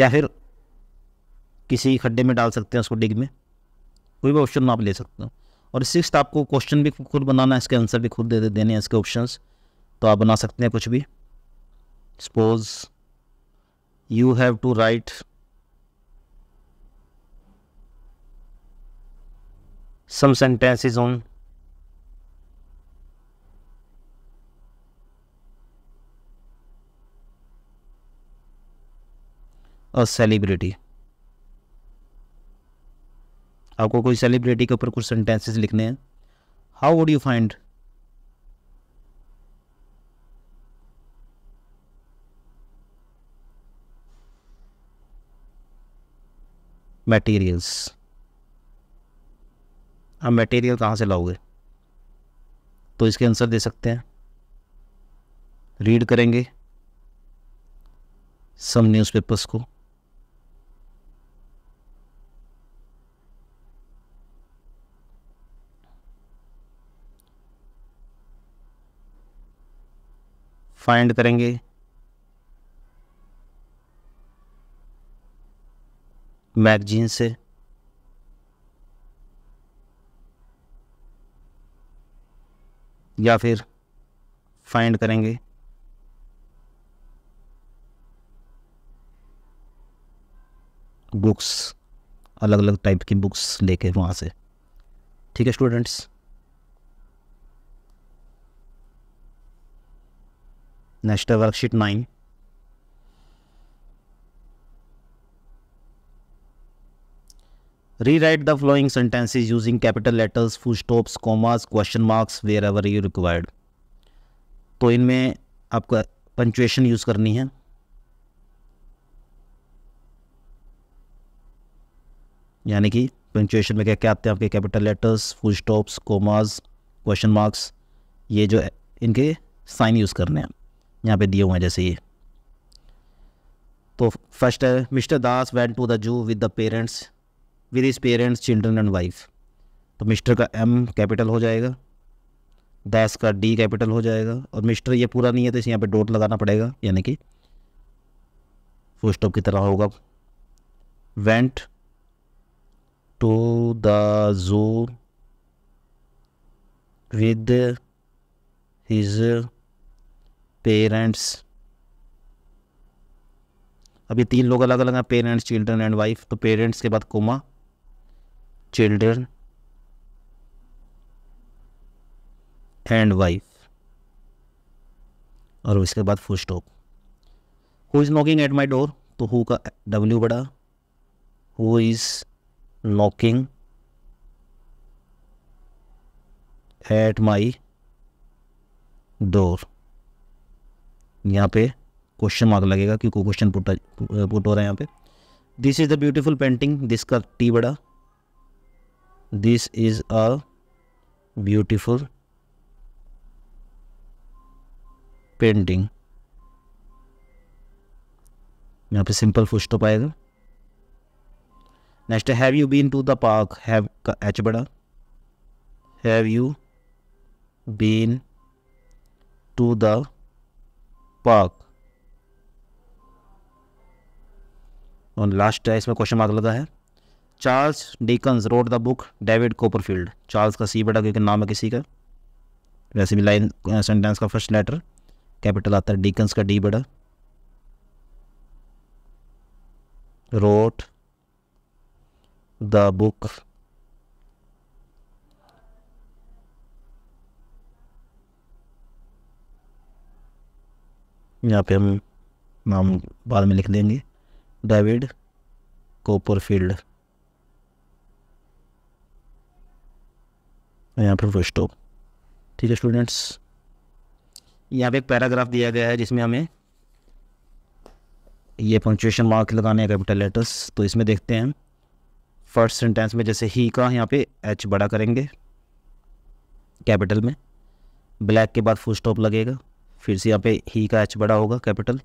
या फिर किसी खड्डे में डाल सकते हैं उसको डिग में कोई भी ऑप्शन आप ले सकते हो और सिक्स आपको क्वेश्चन भी खुद बनाना है इसके आंसर भी खुद दे देने हैं इसके ऑप्शंस तो आप बना सकते हैं कुछ भी suppose you have to write some sentences on a celebrity आपको कोई सेलिब्रिटी के ऊपर कुछ सेंटेंसेस लिखने हैं how would you find materials आप मटेरियल कहाँ से लाओगे तो इसके आंसर दे सकते हैं रीड करेंगे सम न्यूज़पेपर्स को फाइंड करेंगे मैगजीन से या फिर फाइंड करेंगे बुक्स अलग अलग टाइप की बुक्स लेके वहाँ से ठीक है students next worksheet nine Rewrite the following sentences using capital letters, full stops, commas, question marks wherever you required. तो इनमें आपका पंचुएशन यूज़ करनी है यानी कि पंचुएशन में क्या क्या आते हैं आपके capital letters full stops commas question marks ये जो इनके साइन यूज़ करने हैं यहाँ पे दिए हुए हैं जैसे ये तो फर्स्ट है mister Das went to the zoo with the parents with his parents children and wife तो मिस्टर का एम कैपिटल हो जाएगा दास का डी कैपिटल हो जाएगा और मिस्टर ये पूरा नहीं है तो इसे यहाँ पे डॉट लगाना पड़ेगा यानी कि फुल स्टॉप की तरह होगा went to the zoo with his parents अभी तीन लोग अलग अलग हैं पेरेंट्स चिल्ड्रन एंड वाइफ तो पेरेंट्स के बाद कोमा चिल्ड्रन एंड वाइफ और उसके बाद full stop who is knocking at my door तो हु का डब्ल्यू बड़ा who is knocking at my door यहाँ पे क्वेश्चन मार्क लगेगा क्योंकि क्वेश्चन पुट हो रहा है यहाँ पे this is the beautiful painting this का टी बड़ा this is a beautiful painting यहाँ पे सिंपल फुश तो पाएगा next have you been to the park have का एच बड़ा have you been to the park और लास्ट है इसमें क्वेश्चन मार्क लगा है Charles Dickens wrote the book David Copperfield Charles का सी बड़ा क्योंकि नाम है किसी का वैसे भी लाइन सेंटेंस का फर्स्ट लेटर कैपिटल आता है डिकन्स का डी बड़ा रोट द बुक यहाँ पे हम नाम बाद में लिख देंगे डेविड कोपरफील्ड और यहाँ पर फुल स्टॉप ठीक है स्टूडेंट्स यहाँ पे एक पैराग्राफ दिया गया है जिसमें हमें ये पंक्चुएशन मार्क लगाने हैं कैपिटल लेटर्स तो इसमें देखते हैं फर्स्ट सेंटेंस में जैसे ही का यहाँ पे एच बड़ा करेंगे कैपिटल में ब्लैक के बाद फुल स्टॉप लगेगा फिर से यहाँ पे ही का एच बड़ा होगा कैपिटल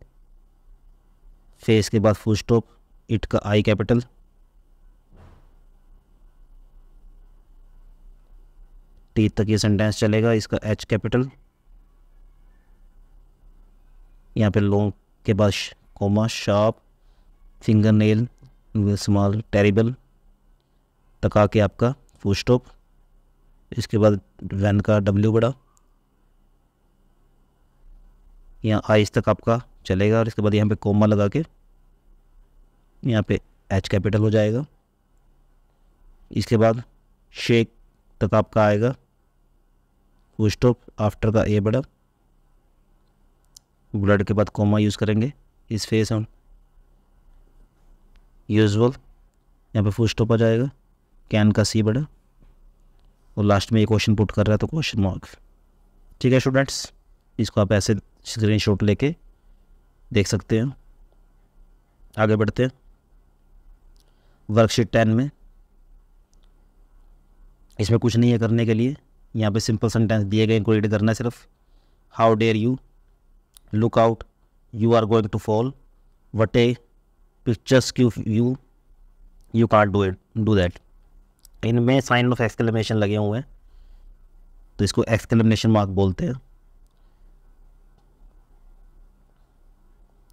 फेस के बाद फुल स्टॉप इट का आई कैपिटल टी तक ये सेंटेंस चलेगा इसका एच कैपिटल यहाँ पे लोंग के बाद comma sharp finger nail small terrible तक आके आपका फुल स्टॉप इसके बाद वैन का डब्ल्यू बड़ा यहाँ आइस तक आपका चलेगा और इसके बाद यहाँ पे कोमा लगा के यहाँ पे एच कैपिटल हो जाएगा इसके बाद शेक तक आपका आएगा वो स्टॉप आफ्टर का ए बड़ा ब्लड के बाद कोमा यूज़ करेंगे इस फेस ऑन यूजल यहाँ पे फुल स्टॉप आ जाएगा कैन का सी बड़ा और लास्ट में ये क्वेश्चन पुट कर रहा है तो क्वेश्चन मार्क ठीक है स्टूडेंट्स इसको आप ऐसे स्क्रीन शॉट लेके देख सकते हैं आगे बढ़ते हैं वर्कशीट टेन में इसमें कुछ नहीं है करने के लिए यहाँ पे सिंपल सेंटेंस दिए गए कोई करना है सिर्फ how dare you look out you are going to fall what a pictures queue you you can't do it do that इनमें साइन ऑफ एक्सक्लेमेशन लगे हुए हैं तो इसको एक्सक्लेमेशन मार्क बोलते हैं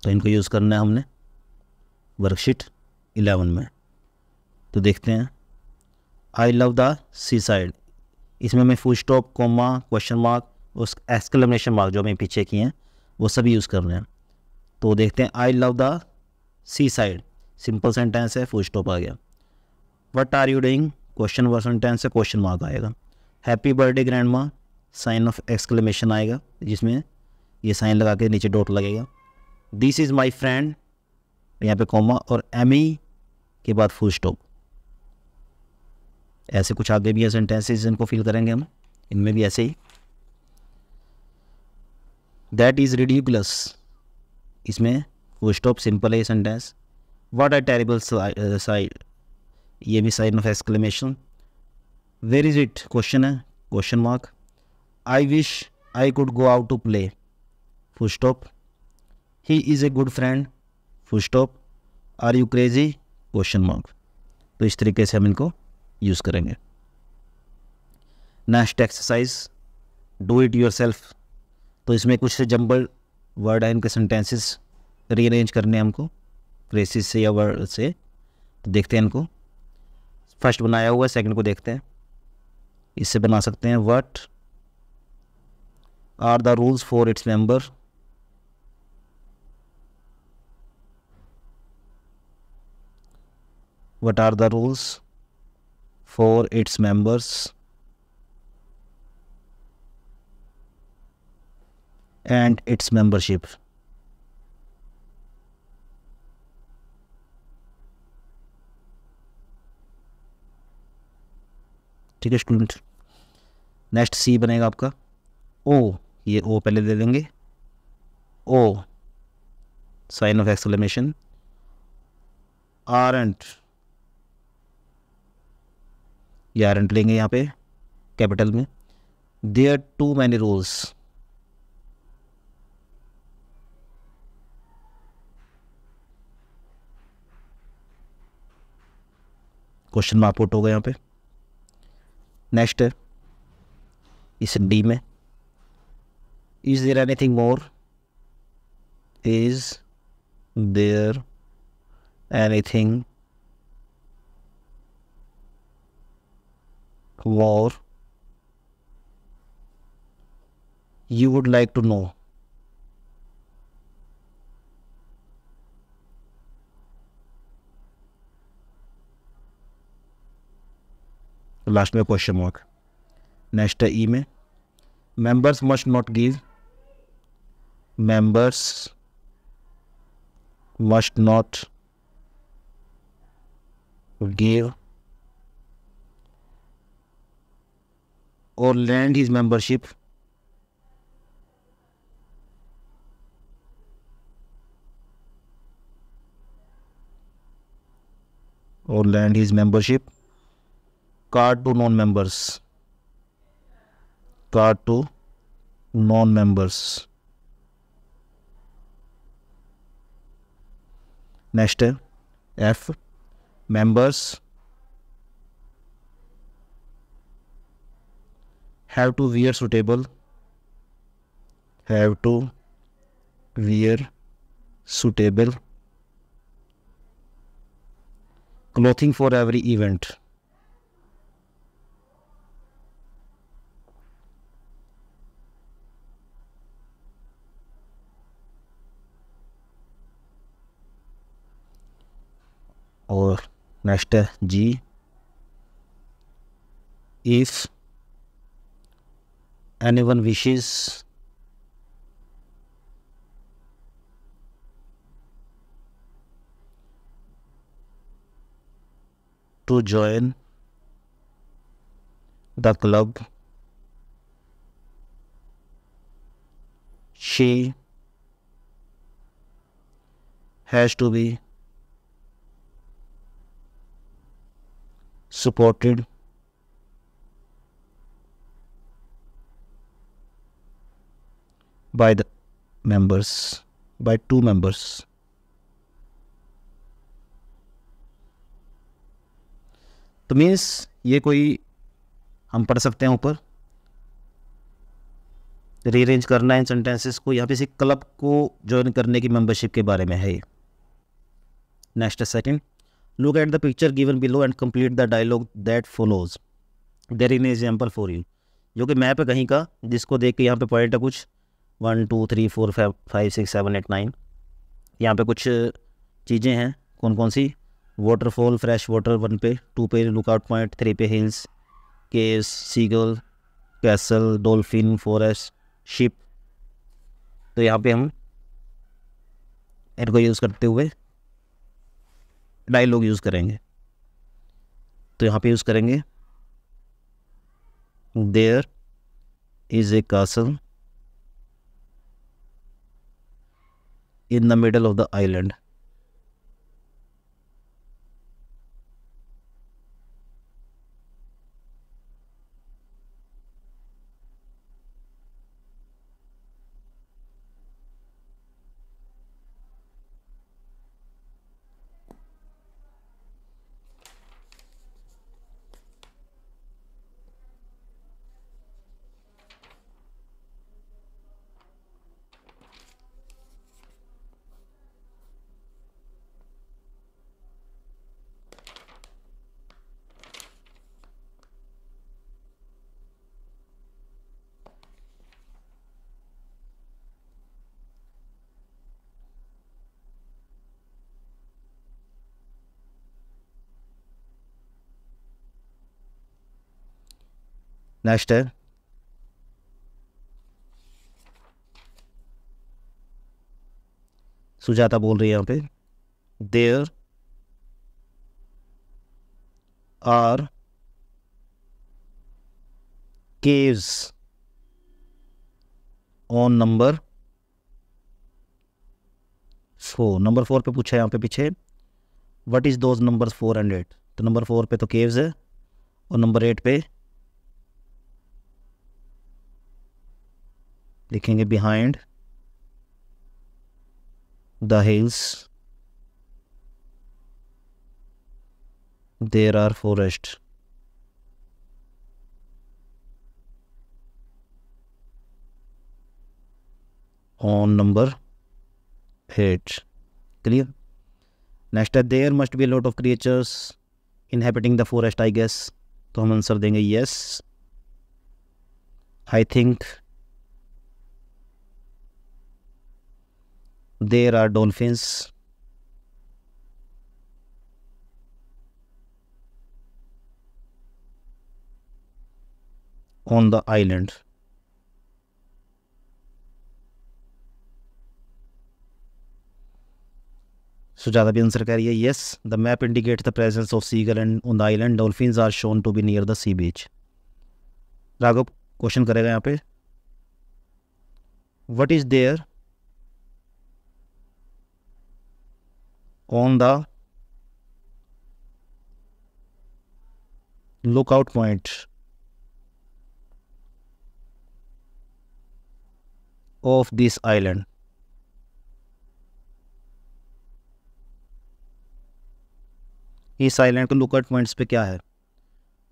तो इनको यूज़ करना है हमने वर्कशीट इलेवन में तो देखते हैं I love the seaside इसमें मैं full stop comma question mark उस एक्सक्लेमेशन मार्क जो हमें पीछे किए हैं वो सभी यूज़ कर रहे हैं तो देखते हैं I love the seaside simple sentence है फुल स्टॉप आ गया what are you doing question word sentence है क्वेश्चन मार्क आएगा happy birthday grandma sign of exclamation आएगा जिसमें ये साइन लगा के नीचे डॉट लगेगा दिस इज़ माई फ्रेंड यहाँ पे कॉमा और एम ई e के बाद फुल स्टॉप ऐसे कुछ आगे भी है सेंटेंसेज इनको फील करेंगे हम इनमें भी ऐसे ही दैट इज़ प्लस इसमें वो स्टॉप सिंपल है sentence what are terrible side ये भी sign of exclamation where is it question है question mark I wish I could go out to play full stop he is a good friend full stop are you crazy question mark तो इस तरीके से हम इनको यूज़ करेंगे next exercise do it yourself तो इसमें कुछ से जम्बल वर्ड है इनके सेंटेंसेस रीअरेंज करने हैं हमको फ्रेसिस से या वर्ड से तो देखते हैं इनको फर्स्ट बनाया हुआ है सेकंड को देखते हैं इससे बना सकते हैं what are the rules for its member what are the rules for its members and its membership. ठीक है स्टूडेंट नेक्स्ट सी बनेगा आपका ओ ये ओ पहले दे देंगे ओ sign of exclamation are and या रेंट लेंगे यहाँ पे कैपिटल में they are too many rules question mark out हो यहाँ पे नेक्स्ट है इस डी में is there anything more is there anything war you would like to know? Last में क्वेश्चन मार्क नेक्स्ट है ई e में members must not give members must not give or lend his membership or lend his membership card to non members card to non members next F members have to wear suitable have to wear suitable clothing for every event Or next, G. If anyone wishes to join the club she has to be supported by the members, by two members. तो मीन्स ये कोई हम पढ़ सकते हैं ऊपर रीअरेंज करना है सेंटेंसेस को या पे क्लब को ज्वाइन करने की मेंबरशिप के बारे में है next second look at the picture given below and complete the dialogue that follows there in example for you जो कि मैप है कहीं का जिसको देख के यहाँ पे पॉइंट है कुछ one two three four five five six seven eight nine यहाँ पे कुछ चीज़ें हैं कौन कौन सी वाटरफॉल फ्रेश वाटर वन पे टू पे लुकआउट पॉइंट थ्री पे hills caves seagull castle dolphin forest ship तो यहाँ पे हम इनको यूज़ करते हुए डायलॉग यूज़ करेंगे तो यहाँ पे यूज़ करेंगे there is a castle in the middle of the island next है सुजाता बोल रही है यहाँ पे there are caves on number four number four पे पूछा है यहाँ पे पीछे what is those number four and eight तो नंबर फोर पे तो केव्स है और नंबर एट पे लिखेंगे behind the hills there are forest on number eight clear next है there must be lot of creatures inhabiting the forest I guess तो हम आंसर देंगे yes I think there are dolphins on the island So ज़्यादा भी आंसर कह रही है yes the map indicate the presence of seagull and on the island dolphin are shown to be near the sea beach Raghav question करेगा यहाँ पे what is there on the lookout point of this island इस आइलैंड के लुकआउट पॉइंट्स पे क्या है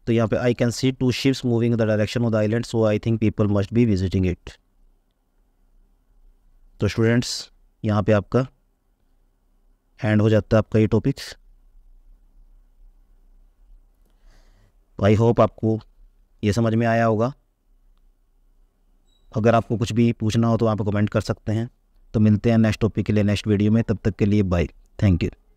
तो यहाँ पे I can see two ships moving the direction of the island so I think people must be visiting it तो स्टूडेंट्स यहाँ पे आपका एंड हो जाता है आपका ये टॉपिक्स तो आई होप आपको ये समझ में आया होगा अगर आपको कुछ भी पूछना हो तो आप कमेंट कर सकते हैं तो मिलते हैं नेक्स्ट टॉपिक के लिए नेक्स्ट वीडियो में तब तक के लिए बाय थैंक यू